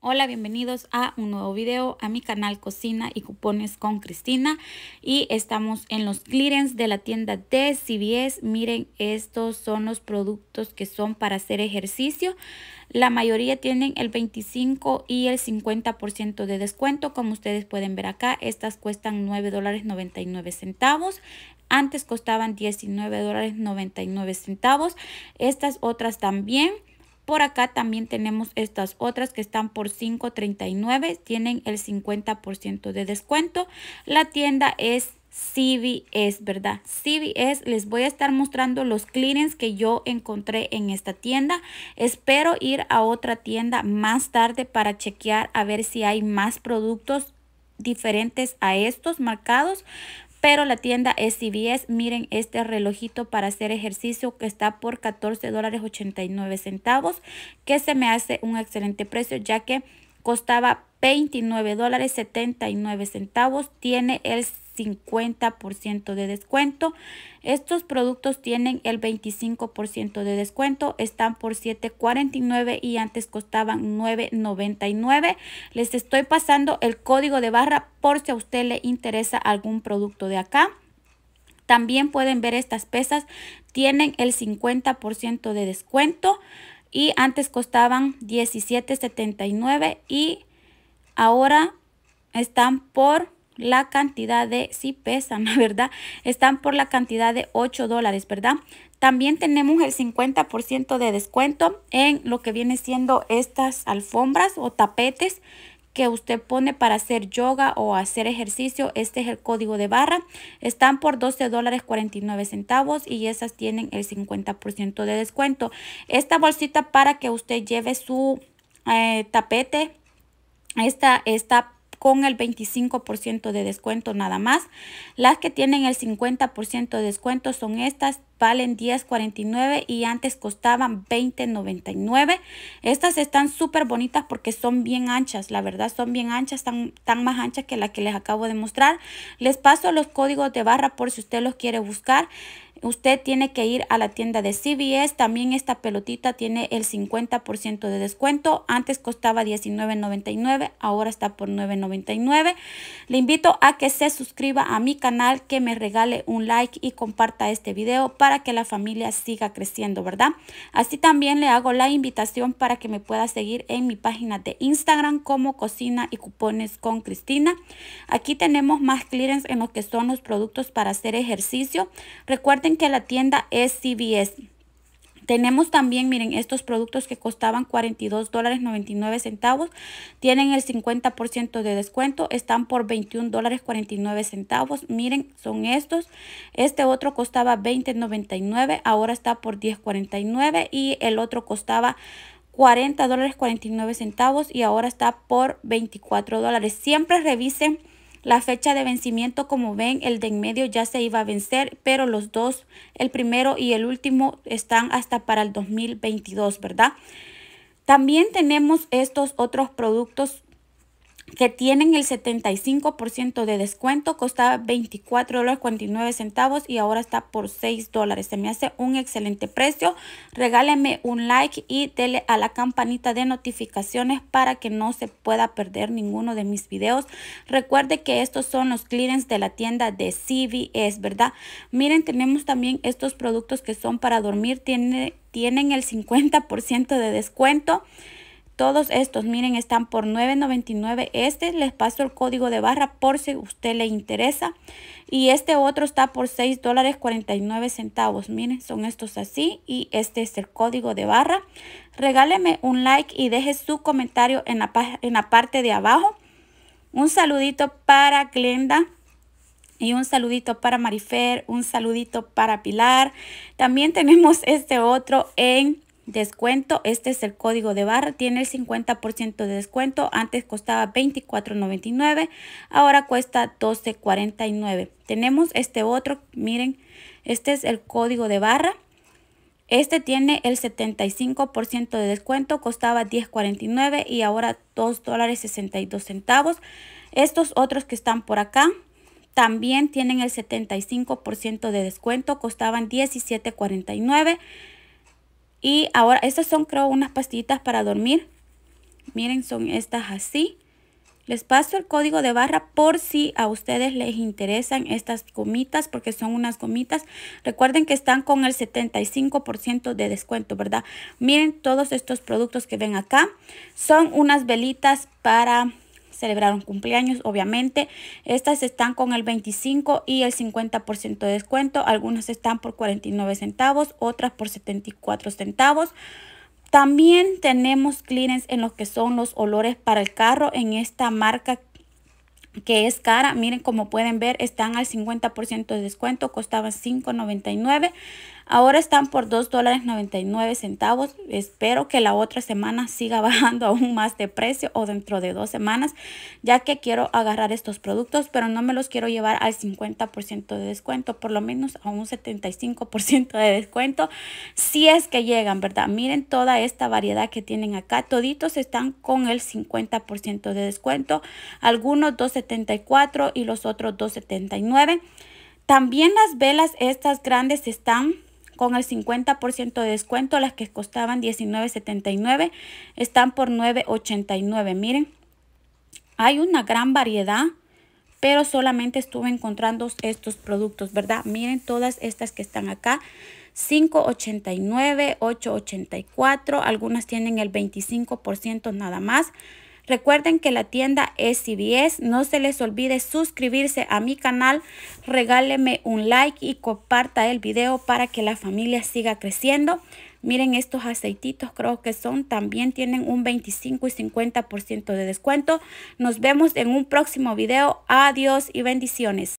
Hola, bienvenidos a un nuevo video a mi canal Cocina y Cupones con Cristina y estamos en los clearance de la tienda de CBS. Miren, estos son los productos que son para hacer ejercicio. La mayoría tienen el 25 y el 50% de descuento. Como ustedes pueden ver acá, estas cuestan $9.99. Antes costaban $19.99. Estas otras también. Por acá también tenemos estas otras que están por $5.39. Tienen el 50% de descuento. La tienda es CVS, ¿verdad? CVS, les voy a estar mostrando los clearings que yo encontré en esta tienda. Espero ir a otra tienda más tarde para chequear a ver si hay más productos diferentes a estos marcados pero la tienda es CVS, miren este relojito para hacer ejercicio que está por $14.89. dólares centavos, que se me hace un excelente precio ya que costaba $29.79. dólares centavos, tiene el 50% de descuento. Estos productos tienen el 25% de descuento, están por $7.49 y antes costaban $9.99. Les estoy pasando el código de barra por si a usted le interesa algún producto de acá. También pueden ver estas pesas, tienen el 50% de descuento y antes costaban $17.79 y ahora están por la cantidad de, si sí pesan, ¿verdad? Están por la cantidad de 8 dólares, ¿verdad? También tenemos el 50% de descuento en lo que viene siendo estas alfombras o tapetes que usted pone para hacer yoga o hacer ejercicio. Este es el código de barra. Están por 12 dólares 49 centavos y esas tienen el 50% de descuento. Esta bolsita para que usted lleve su eh, tapete. Esta, esta con el 25% de descuento nada más. Las que tienen el 50% de descuento son estas, valen $10.49 y antes costaban $20.99. Estas están súper bonitas porque son bien anchas, la verdad son bien anchas, están, tan más anchas que las que les acabo de mostrar. Les paso los códigos de barra por si usted los quiere buscar. Usted tiene que ir a la tienda de CVS. También esta pelotita tiene el 50% de descuento. Antes costaba $19.99, ahora está por $9.99. Le invito a que se suscriba a mi canal, que me regale un like y comparta este video para que la familia siga creciendo, ¿verdad? Así también le hago la invitación para que me pueda seguir en mi página de Instagram como Cocina y Cupones con Cristina. Aquí tenemos más clearance en lo que son los productos para hacer ejercicio. Recuerden que la tienda es cbs Tenemos también, miren, estos productos que costaban 42 dólares 99 centavos. Tienen el 50% de descuento. Están por 21 dólares 49 centavos. Miren, son estos. Este otro costaba 20.99. Ahora está por 10.49. Y el otro costaba 40 dólares 49 centavos. Y ahora está por 24 dólares. Siempre revisen la fecha de vencimiento, como ven, el de en medio ya se iba a vencer, pero los dos, el primero y el último, están hasta para el 2022, ¿verdad? También tenemos estos otros productos que tienen el 75% de descuento, costaba $24.49 y ahora está por 6 dólares. Se me hace un excelente precio. Regáleme un like y dele a la campanita de notificaciones para que no se pueda perder ninguno de mis videos. Recuerde que estos son los clearance de la tienda de CVS, ¿verdad? Miren, tenemos también estos productos que son para dormir. Tiene, tienen el 50% de descuento. Todos estos, miren, están por $9.99. Este les paso el código de barra por si usted le interesa. Y este otro está por $6.49. centavos. Miren, son estos así y este es el código de barra. Regáleme un like y deje su comentario en la parte de abajo. Un saludito para Glenda. Y un saludito para Marifer, un saludito para Pilar. También tenemos este otro en descuento. Este es el código de barra. Tiene el 50% de descuento. Antes costaba $24.99. Ahora cuesta $12.49. Tenemos este otro. Miren, este es el código de barra. Este tiene el 75% de descuento, costaba $10.49 y ahora $2.62. Estos otros que están por acá también tienen el 75% de descuento, costaban $17.49 y ahora, estas son creo unas pastillitas para dormir. Miren, son estas así. Les paso el código de barra por si a ustedes les interesan estas gomitas, porque son unas gomitas. Recuerden que están con el 75% de descuento, ¿verdad? Miren todos estos productos que ven acá. Son unas velitas para celebraron cumpleaños, obviamente. Estas están con el 25 y el 50% de descuento. Algunas están por 49 centavos, otras por 74 centavos. También tenemos clearance en los que son los olores para el carro en esta marca que es cara. Miren, como pueden ver, están al 50% de descuento, costaba $5.99. Ahora están por $2.99. Espero que la otra semana siga bajando aún más de precio o dentro de dos semanas, ya que quiero agarrar estos productos, pero no me los quiero llevar al 50% de descuento, por lo menos a un 75% de descuento, si es que llegan, ¿verdad? Miren toda esta variedad que tienen acá. Toditos están con el 50% de descuento, algunos 2.74 y los otros 2.79. También las velas estas grandes están con el 50% de descuento, las que costaban $19.79 están por $9.89. Miren, hay una gran variedad, pero solamente estuve encontrando estos productos, ¿verdad? Miren todas estas que están acá. 5.89, 8.84, algunas tienen el 25% nada más. Recuerden que la tienda es CBS. No se les olvide suscribirse a mi canal. Regáleme un like y comparta el video para que la familia siga creciendo. Miren estos aceititos, creo que son, también tienen un 25 y 50% de descuento. Nos vemos en un próximo video. Adiós y bendiciones.